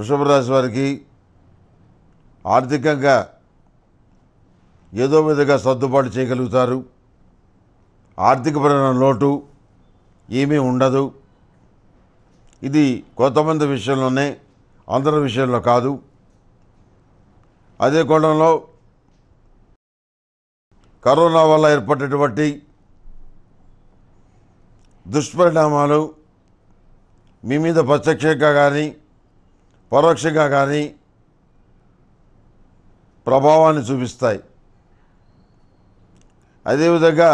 వృషభ రాశి వారికి ఆర్థికంగా ఏదో విధంగా సర్దుబాటు చేయగలుగుతారు ఆర్థికపరమైన లోటు ఏమీ ఉండదు ఇది కొంతమంది విషయంలోనే అందరి విషయంలో కాదు అదే కోణంలో కరోనా వల్ల ఏర్పడేటువంటి దుష్పరిణామాలు మీ మీద ప్రత్యక్షంగా కానీ పరోక్షంగా కానీ ప్రభావాన్ని చూపిస్తాయి అదేవిధంగా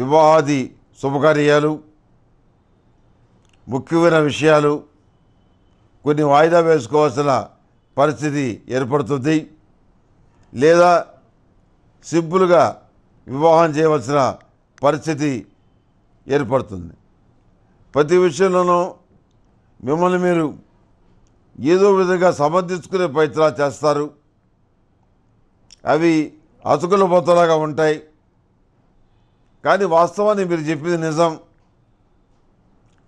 వివాహాది శుభకార్యాలు ముఖ్యమైన విషయాలు కొన్ని వాయిదా వేసుకోవాల్సిన పరిస్థితి ఏర్పడుతుంది లేదా సింపుల్గా వివాహం చేయవలసిన పరిస్థితి ఏర్పడుతుంది ప్రతి విషయంలోనూ మిమ్మల్ని మీరు ఏదో విధంగా సమర్థించుకునే ప్రయత్నాలు చేస్తారు అవి అతుకుల పోతలాగా ఉంటాయి కానీ వాస్తవాన్ని మీరు చెప్పింది నిజం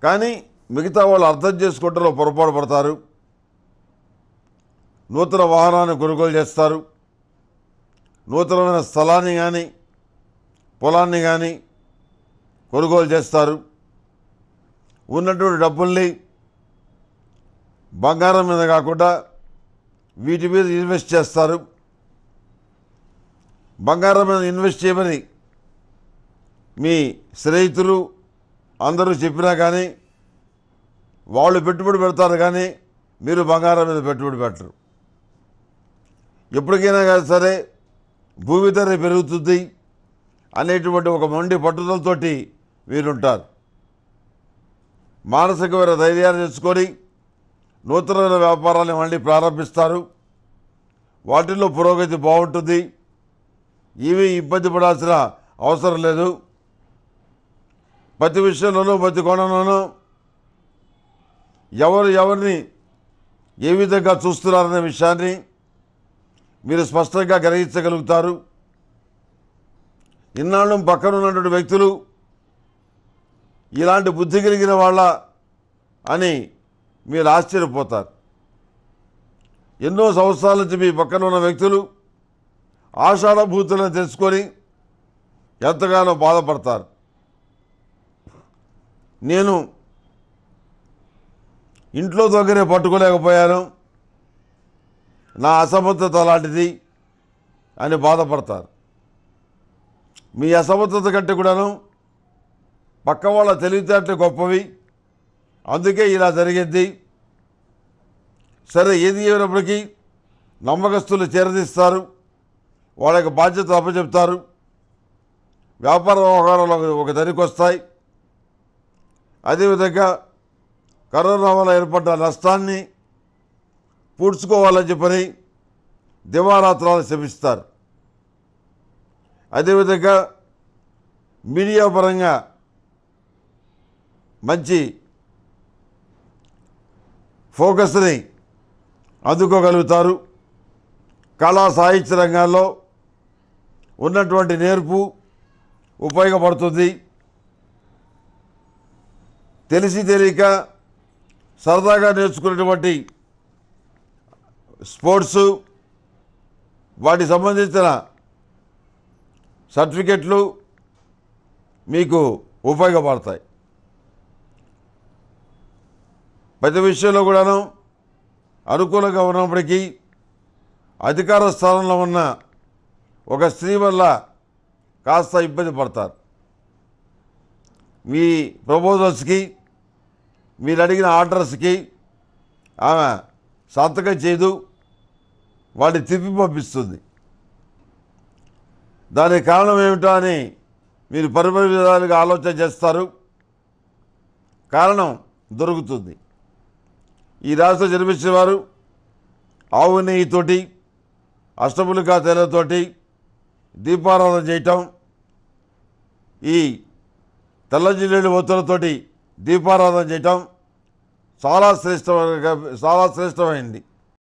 కానీ మిగతా వాళ్ళు అర్థం చేసుకోవటంలో పొరపాటు పడతారు నూతన వాహనాన్ని కొనుగోలు చేస్తారు నూతనమైన స్థలాన్ని కానీ పొలాన్ని కానీ కొనుగోలు చేస్తారు ఉన్నటువంటి డబ్బుల్ని బంగారం మీద కాకుండా వీటి మీద ఇన్వెస్ట్ చేస్తారు బంగారం మీద ఇన్వెస్ట్ చేయమని మీ స్నేహితులు అందరూ చెప్పినా కానీ వాళ్ళు పెట్టుబడి పెడతారు కానీ మీరు బంగారం మీద పెట్టుబడి పెట్టరు ఎప్పటికైనా కానీ సరే భూమి ధర పెరుగుతుంది అనేటువంటి ఒక మొండి పట్టుదలతోటి మీరుంటారు మానసికమైన ధైర్యాన్ని తెచ్చుకొని నూతనమైన వ్యాపారాలు మళ్ళీ ప్రారంభిస్తారు వాటిల్లో పురోగతి బాగుంటుంది ఇవి ఇబ్బంది పడాల్సిన అవసరం లేదు ప్రతి విషయంలోనూ ప్రతి కోణంలోనూ ఎవరు ఎవరిని ఏ విధంగా చూస్తున్నారనే విషయాన్ని మీరు స్పష్టంగా గ్రహించగలుగుతారు ఇన్నాళ్ళు పక్కన ఉన్నటువంటి వ్యక్తులు ఇలాంటి బుద్ధి కలిగిన వాళ్ళ అని మీరు ఆశ్చర్యపోతారు ఎన్నో సంవత్సరాల నుంచి మీ పక్కన ఉన్న వ్యక్తులు ఆషాఢభూతులను తెలుసుకొని ఎంతగానో బాధపడతారు నేను ఇంట్లో దగ్గరే పట్టుకోలేకపోయాను నా అసమర్థత లాంటిది అని బాధపడతారు మీ అసమర్థత కంటే కూడాను పక్క వాళ్ళ తెలివితేటలు గొప్పవి అందుకే ఇలా జరిగింది సరే ఏది ఏమైనప్పటికీ నమ్మకస్తులు చేరదీస్తారు వాళ్ళ యొక్క బాధ్యత అప్పచెప్తారు వ్యాపార వ్యవహారాలు ఒక ధరికి వస్తాయి అదేవిధంగా కరోనా వల్ల ఏర్పడ్డ నష్టాన్ని పూడ్చుకోవాలని చెప్పని దివారాత్రాలు శ్రమిస్తారు అదేవిధంగా మీడియా పరంగా మంచి ఫోకస్ని అందుకోగలుగుతారు కళా సాహిత్య రంగాల్లో ఉన్నటువంటి నేర్పు ఉపయోగపడుతుంది తెలిసి తెలియక సరదాగా నేర్చుకున్నటువంటి స్పోర్ట్స్ వాటికి సంబంధించిన సర్టిఫికెట్లు మీకు ఉపయోగపడతాయి ప్రతి విషయంలో కూడాను అనుకూలంగా ఉన్నప్పటికీ అధికార స్థానంలో ఉన్న ఒక స్త్రీ వల్ల కాస్త ఇబ్బంది పడతారు మీ ప్రపోజల్స్కి మీరు అడిగిన ఆర్డర్స్కి ఆమె సంతకం చేయదు వాడిని తిప్పి పంపిస్తుంది దానికి కారణం ఏమిటో అని మీరు పరిపరి విధాలుగా ఆలోచన చేస్తారు కారణం దొరుకుతుంది ఈ రాశిలో జన్మించిన వారు ఆవు నెయ్యితోటి అష్టములుగా తెల్లతోటి దీపారాధన చేయటం ఈ తెల్లజిల్లెళ్ళు ఒత్తులతోటి దీపారాధన చేయటం చాలా శ్రేష్టమైన చాలా శ్రేష్టమైంది